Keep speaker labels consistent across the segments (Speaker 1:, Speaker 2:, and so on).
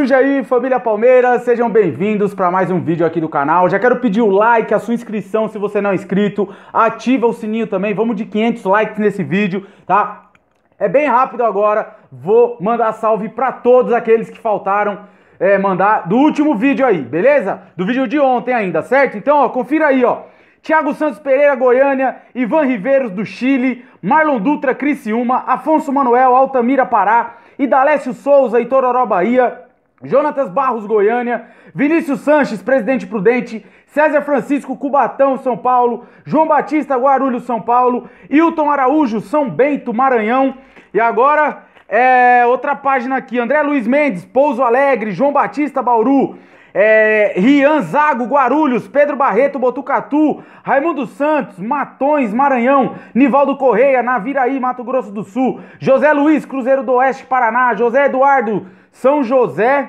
Speaker 1: Juja aí, família Palmeiras, sejam bem-vindos para mais um vídeo aqui do canal. Já quero pedir o like, a sua inscrição se você não é inscrito, ativa o sininho também, vamos de 500 likes nesse vídeo, tá? É bem rápido agora, vou mandar salve para todos aqueles que faltaram é, mandar do último vídeo aí, beleza? Do vídeo de ontem ainda, certo? Então, ó, confira aí, ó. Thiago Santos Pereira, Goiânia, Ivan Riveiros do Chile, Marlon Dutra, Criciúma, Afonso Manuel, Altamira, Pará, Idalécio Souza, Itororó, Bahia, Jonatas Barros, Goiânia, Vinícius Sanches, Presidente Prudente, César Francisco Cubatão, São Paulo, João Batista Guarulhos, São Paulo, Hilton Araújo, São Bento, Maranhão. E agora, é, outra página aqui, André Luiz Mendes, Pouso Alegre, João Batista Bauru, é, Rian Zago, Guarulhos, Pedro Barreto, Botucatu, Raimundo Santos, Matões, Maranhão, Nivaldo Correia, Naviraí, Mato Grosso do Sul, José Luiz, Cruzeiro do Oeste, Paraná, José Eduardo, São José,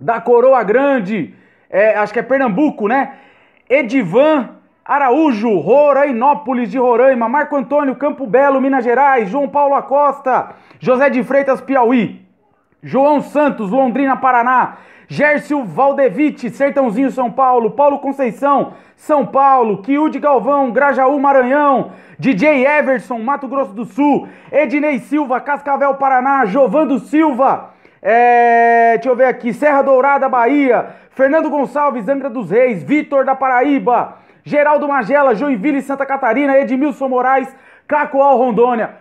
Speaker 1: da Coroa Grande, é, acho que é Pernambuco, né? Edivan Araújo, Rorainópolis de Roraima, Marco Antônio, Campo Belo, Minas Gerais, João Paulo Acosta, José de Freitas, Piauí, João Santos, Londrina, Paraná, Gércio Valdevite, Sertãozinho, São Paulo, Paulo Conceição, São Paulo, Kiude Galvão, Grajaú, Maranhão, DJ Everson, Mato Grosso do Sul, Ednei Silva, Cascavel, Paraná, Jovando Silva, é, deixa eu ver aqui. Serra Dourada, Bahia. Fernando Gonçalves, Angra dos Reis. Vitor da Paraíba. Geraldo Magela, Joinville Santa Catarina. Edmilson Moraes, Cacoal, Rondônia.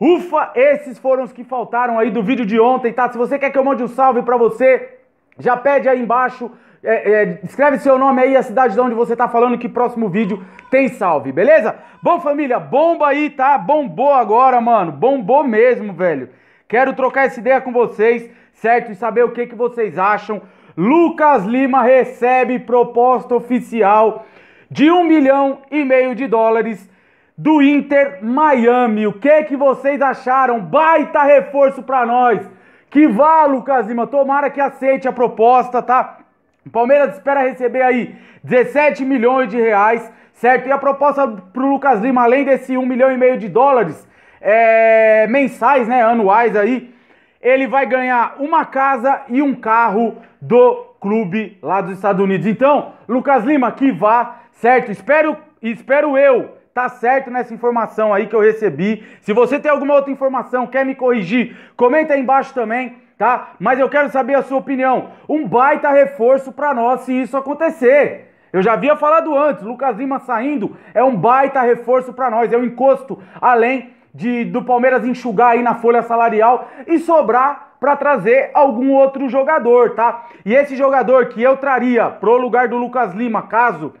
Speaker 1: Ufa, esses foram os que faltaram aí do vídeo de ontem, tá? Se você quer que eu mande um salve para você, já pede aí embaixo. É, é, escreve seu nome aí, a cidade de onde você tá falando, que próximo vídeo tem salve, beleza? Bom, família, bomba aí, tá? Bombou agora, mano. Bombou mesmo, velho. Quero trocar essa ideia com vocês, certo? E saber o que, que vocês acham. Lucas Lima recebe proposta oficial de um milhão e meio de dólares do Inter Miami. O que que vocês acharam? Baita reforço para nós. Que vá, Lucas Lima. Tomara que aceite a proposta, tá? O Palmeiras espera receber aí 17 milhões de reais, certo? E a proposta para o Lucas Lima, além desse 1 milhão e meio de dólares, é, mensais, né, anuais aí, ele vai ganhar uma casa e um carro do clube lá dos Estados Unidos. Então, Lucas Lima, que vá, certo? Espero, espero eu tá certo nessa informação aí que eu recebi. Se você tem alguma outra informação, quer me corrigir, comenta aí embaixo também, tá? Mas eu quero saber a sua opinião. Um baita reforço para nós se isso acontecer. Eu já havia falado antes, Lucas Lima saindo é um baita reforço para nós, é um encosto além de, do Palmeiras enxugar aí na folha salarial e sobrar para trazer algum outro jogador, tá? E esse jogador que eu traria pro lugar do Lucas Lima, caso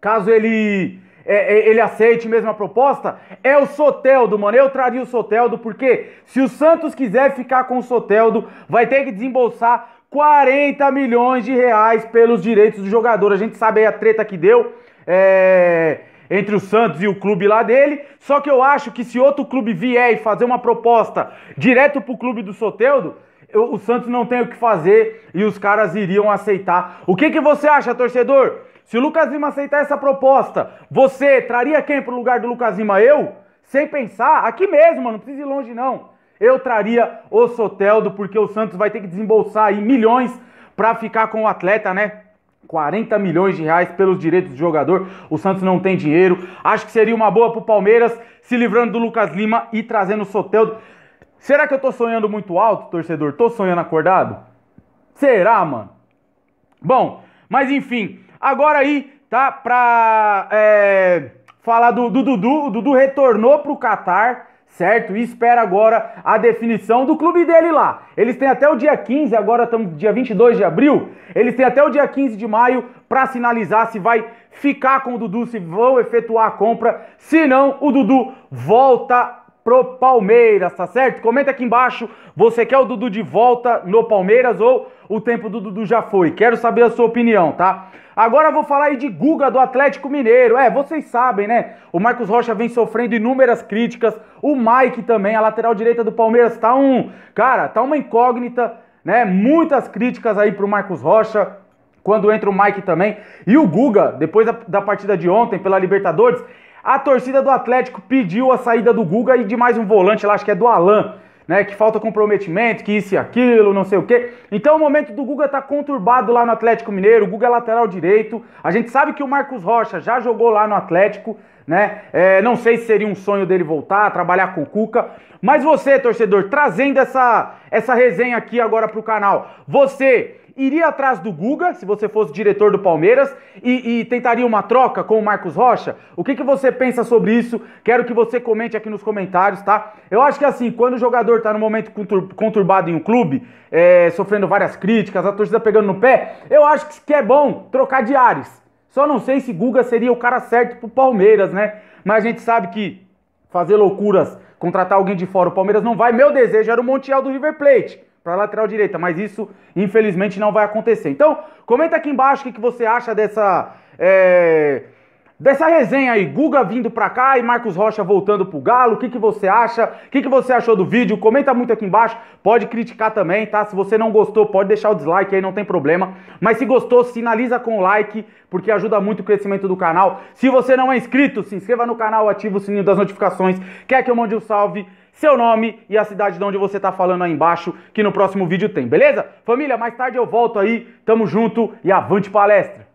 Speaker 1: caso ele é, é, ele aceite mesmo a proposta, é o Soteldo, mano. Eu traria o Soteldo porque se o Santos quiser ficar com o Soteldo, vai ter que desembolsar 40 milhões de reais pelos direitos do jogador. A gente sabe aí a treta que deu. É, entre o Santos e o clube lá dele. Só que eu acho que se outro clube vier e fazer uma proposta direto pro clube do Soteldo, eu, o Santos não tem o que fazer e os caras iriam aceitar. O que, que você acha, torcedor? Se o Lucas Lima aceitar essa proposta, você traria quem pro lugar do Lucas Lima? Eu? Sem pensar, aqui mesmo, mano, não precisa ir longe não. Eu traria o Soteldo, porque o Santos vai ter que desembolsar aí milhões para ficar com o atleta, né? 40 milhões de reais pelos direitos do jogador. O Santos não tem dinheiro. Acho que seria uma boa pro Palmeiras, se livrando do Lucas Lima e trazendo o Soteldo. Será que eu tô sonhando muito alto, torcedor? Tô sonhando acordado? Será, mano? Bom, mas enfim, agora aí, tá? Pra é, falar do, do Dudu. O Dudu retornou pro Catar certo? E espera agora a definição do clube dele lá. Eles têm até o dia 15, agora estamos dia 22 de abril, eles têm até o dia 15 de maio para sinalizar se vai ficar com o Dudu, se vão efetuar a compra, se não, o Dudu volta pro Palmeiras, tá certo? Comenta aqui embaixo, você quer o Dudu de volta no Palmeiras ou o tempo do Dudu já foi? Quero saber a sua opinião, tá? Agora vou falar aí de Guga do Atlético Mineiro. É, vocês sabem, né? O Marcos Rocha vem sofrendo inúmeras críticas, o Mike também, a lateral direita do Palmeiras tá um, cara, tá uma incógnita, né? Muitas críticas aí pro Marcos Rocha. Quando entra o Mike também. E o Guga, depois da, da partida de ontem pela Libertadores, a torcida do Atlético pediu a saída do Guga e de mais um volante lá, acho que é do Alain. Né, que falta comprometimento, que isso e aquilo, não sei o quê. Então o momento do Guga tá conturbado lá no Atlético Mineiro, o Guga é lateral direito. A gente sabe que o Marcos Rocha já jogou lá no Atlético, né? É, não sei se seria um sonho dele voltar, trabalhar com o Cuca. Mas você, torcedor, trazendo essa, essa resenha aqui agora pro canal, você iria atrás do Guga, se você fosse diretor do Palmeiras, e, e tentaria uma troca com o Marcos Rocha? O que, que você pensa sobre isso? Quero que você comente aqui nos comentários, tá? Eu acho que assim, quando o jogador tá no momento conturbado em um clube, é, sofrendo várias críticas, a torcida pegando no pé, eu acho que é bom trocar de ares. Só não sei se Guga seria o cara certo pro Palmeiras, né? Mas a gente sabe que fazer loucuras, contratar alguém de fora, o Palmeiras não vai. Meu desejo era o Montiel do River Plate para lateral direita, mas isso infelizmente não vai acontecer. Então, comenta aqui embaixo o que, você acha dessa é, dessa resenha aí, Guga vindo para cá e Marcos Rocha voltando para o Galo. O que, que você acha? O que, que você achou do vídeo? Comenta muito aqui embaixo. Pode criticar também, tá? Se você não gostou, pode deixar o dislike aí, não tem problema. Mas se gostou, sinaliza com o like, porque ajuda muito o crescimento do canal. Se você não é inscrito, se inscreva no canal, ativa o sininho das notificações. Quer que eu mande um salve? seu nome e a cidade de onde você tá falando aí embaixo, que no próximo vídeo tem, beleza? Família, mais tarde eu volto aí, tamo junto e avante palestra!